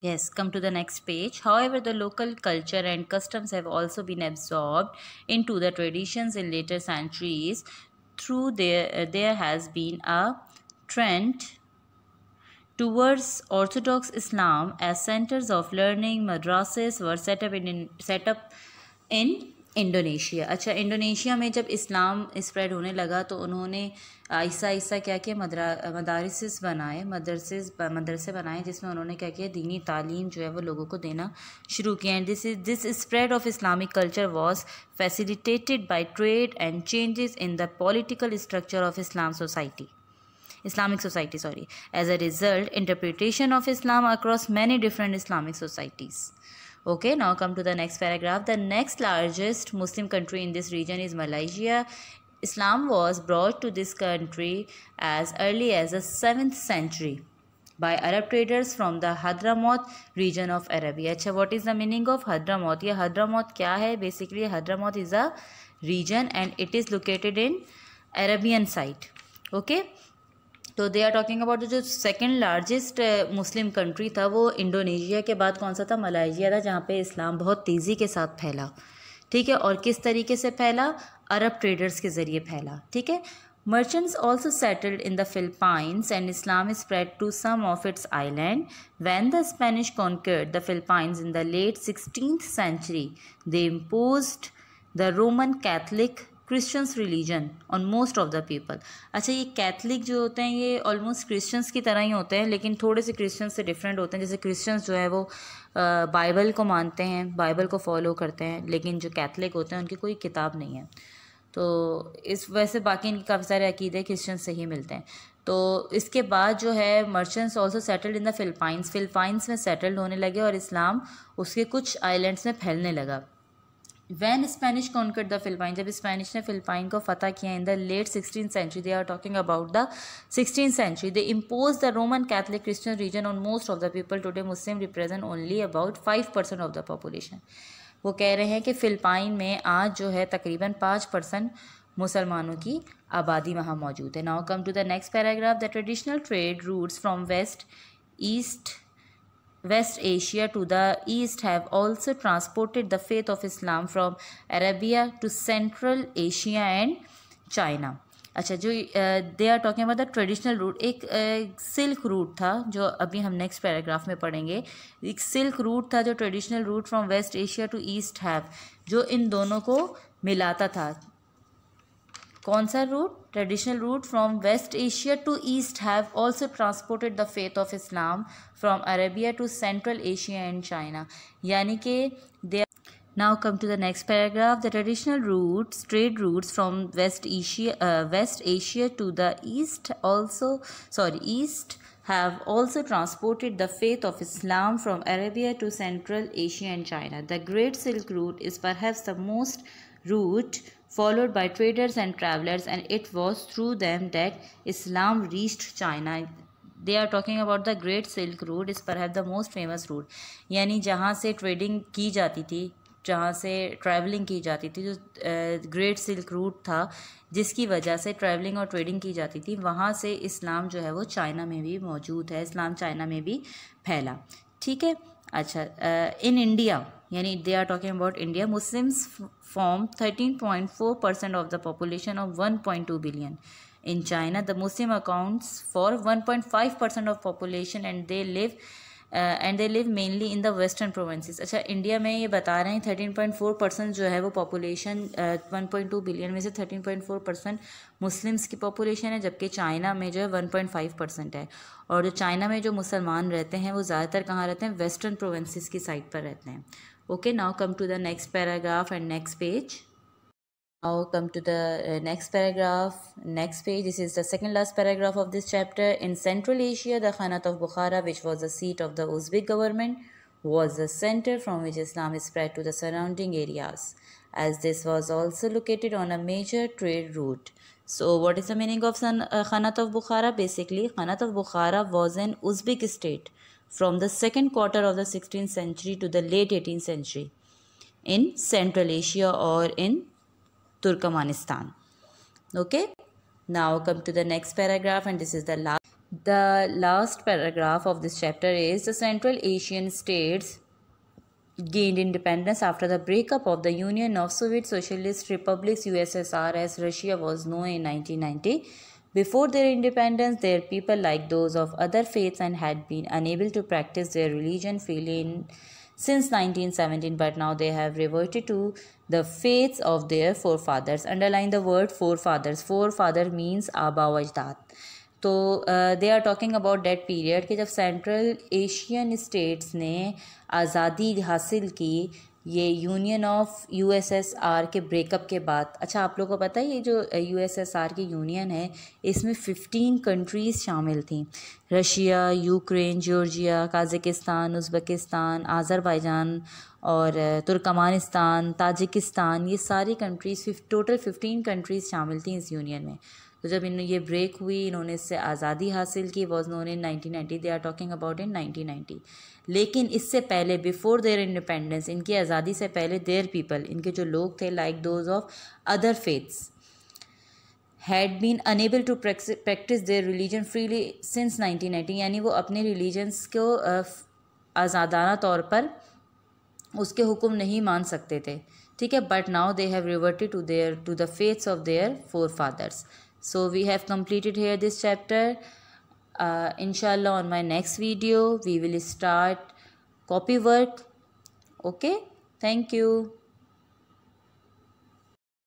Yes, come to the next page. However, the local culture and customs have also been absorbed into the traditions in later centuries. Through there, uh, there has been a trend towards Orthodox Islam as centers of learning, madrasas were set up in, set up in Indonesia अच्छा Indonesia में जब इस्लाम spread होने लगा तो उन्होंने आहिस्ा आहिस्ता क्या किया मदरा मदारस बनाए मदरसे मदरसे बनाए जिसमें उन्होंने क्या किया दीनी तालीम जो है वो लोगों को देना शुरू किया and this is this spread of Islamic culture was facilitated by trade and changes in the political structure of Islam society Islamic society sorry as a result interpretation of Islam across many different Islamic societies Okay, now come to the next paragraph. The next largest Muslim country in this region is Malaysia. Islam was brought to this country as early as the 7th century by Arab traders from the Hadramaut region of Arabia. अच्छा what is the meaning of Hadramaut? Yeah, Hadramaut क्या है Basically Hadramaut is a region and it is located in Arabian side. Okay. तो they are talking about जो second largest Muslim country था वो Indonesia के बाद कौन सा था मलाइजिया था जहाँ पे इस्लाम बहुत तेज़ी के साथ फैला ठीक है और किस तरीके से फैला अरब ट्रेडर्स के ज़रिए फैला ठीक है merchants also settled in the Philippines and Islam spread to some of its island when the Spanish conquered the Philippines in the late sixteen century they impose the Roman Catholic Christians religion on most of the people अच्छा ये Catholic जो होते हैं ये almost Christians की तरह ही होते हैं लेकिन थोड़े से क्रिश्चियंस से डिफरेंट होते हैं जैसे क्रिश्चियंस जो है वो बाइबल को मानते हैं बाइबल को फॉलो करते हैं लेकिन जो कैथलिक होते हैं उनकी कोई किताब नहीं है तो इस वैसे बाकी इनके काफ़ी सारे अकीदे क्रिश्चियंस से ही मिलते हैं तो इसके बाद जो है merchants also settled in the Philippines Philippines में सेटल्ड होने लगे और इस्लाम उसके कुछ आइलैंड्स में फैलने लगा when Spanish conquer the Philippines जब स्पेनिश ने फिल्पाइन को फतह किया in the late sixteen century they are talking about the sixteen century they impose the Roman Catholic Christian religion on most of the people today Muslim represent only about five percent of the population वो कह रहे हैं कि फिल्पाइन में आज जो है तकरीबन पाँच परसेंट मुसलमानों की आबादी वहाँ मौजूद है now come to the next paragraph the traditional trade routes from west east West Asia to the east have also transported the faith of Islam from Arabia to Central Asia and China. अच्छा जो they are talking about the traditional route एक silk route था जो अभी हम next paragraph में पढ़ेंगे एक सिल्क रूट था जो traditional route from west Asia to east have जो इन दोनों को मिलाता था Konsa route, traditional route from West Asia to East have also transported the faith of Islam from Arabia to Central Asia and China. Yani ke they now come to the next paragraph. The traditional routes, trade routes from West Asia, uh, West Asia to the East also, sorry, East have also transported the faith of Islam from Arabia to Central Asia and China. The Great Silk Route is perhaps the most route followed by traders and travelers and it was through them that Islam reached China they are talking about the great silk route is पर have the most famous route यानी जहाँ से trading की जाती थी जहाँ से travelling की जाती थी जो ग्रेट सिल्क रूट था जिसकी वजह से ट्रैवलिंग और ट्रेडिंग की जाती थी वहाँ से इस्लाम जो है वो चाइना में भी मौजूद है इस्लाम चाइना में भी फैला ठीक है अच्छा इन uh, इंडिया यानी they are talking about India Muslims form thirteen point four percent of the population of one point two billion in China the Muslim accounts for one point five percent of population and they live and they live mainly in the western provinces अच्छा India में ये बता रहे हैं thirteen point four percent जो है वो population one point two billion में से thirteen point four percent Muslims की पॉपुलेशन है जबकि चाइना में जो है वन पॉइंट फाइव परसेंट है और जो चाइना में जो मुसलमान रहते हैं वो ज़्यादातर कहाँ रहते हैं वेस्टर्न प्रोवेंसेज की साइड पर रहते हैं okay now come to the next paragraph and next page now come to the uh, next paragraph next page this is the second last paragraph of this chapter in central asia the khanat of bukhara which was the seat of the uzbek government was the center from which islam spread to the surrounding areas as this was also located on a major trade route so what is the meaning of San, uh, khanat of bukhara basically khanat of bukhara was an uzbek state from the second quarter of the 16th century to the late 18th century in central asia or in Turkmenistan. Okay, now come to the next paragraph, and this is the last. The last paragraph of this chapter is the Central Asian states gained independence after the breakup of the Union of Soviet Socialist Republics USSR as Russia was known in 1990. Before their independence, their people, like those of other faiths, and had been unable to practice their religion freely in since 1917 but now they have reverted to the faiths of their forefathers underline the word forefathers forefather means aba wajdat तो they are talking about that period कि जब central Asian states ने आज़ादी हासिल की ये union of USSR के breakup के बाद अच्छा आप लोगों को पता है ये जो यूएसएसआर की यूनियन है इसमें फ़िफ्टीन कंट्रीज़ शामिल थी Russia Ukraine Georgia Kazakhstan Uzbekistan Azerbaijan और तुर्कमानिस्तान ताजिकिस्तान ये सारी कंट्रीज़ टोटल फ़िफ्टीन कंट्रीज़ शामिल थी इस यूनियन में तो जब इन ये ब्रेक हुई इन्होंने इससे आज़ादी हासिल की was known in nineteen ninety they are talking about in nineteen ninety लेकिन इससे पहले बिफोर देयर इंडिपेंडेंस इनकी आज़ादी से पहले देयर पीपल इनके जो लोग थे like those of other faiths had been unable to practise their religion freely since nineteen ninety यानी वो अपने रिलीजन्स को आज़ादाना तौर पर उसके हुक्म नहीं मान सकते थे ठीक है but now they have reverted to their to the faiths of their forefathers So we have completed here this chapter. Uh, inshallah on my next video we will start copy work. Okay. Thank you.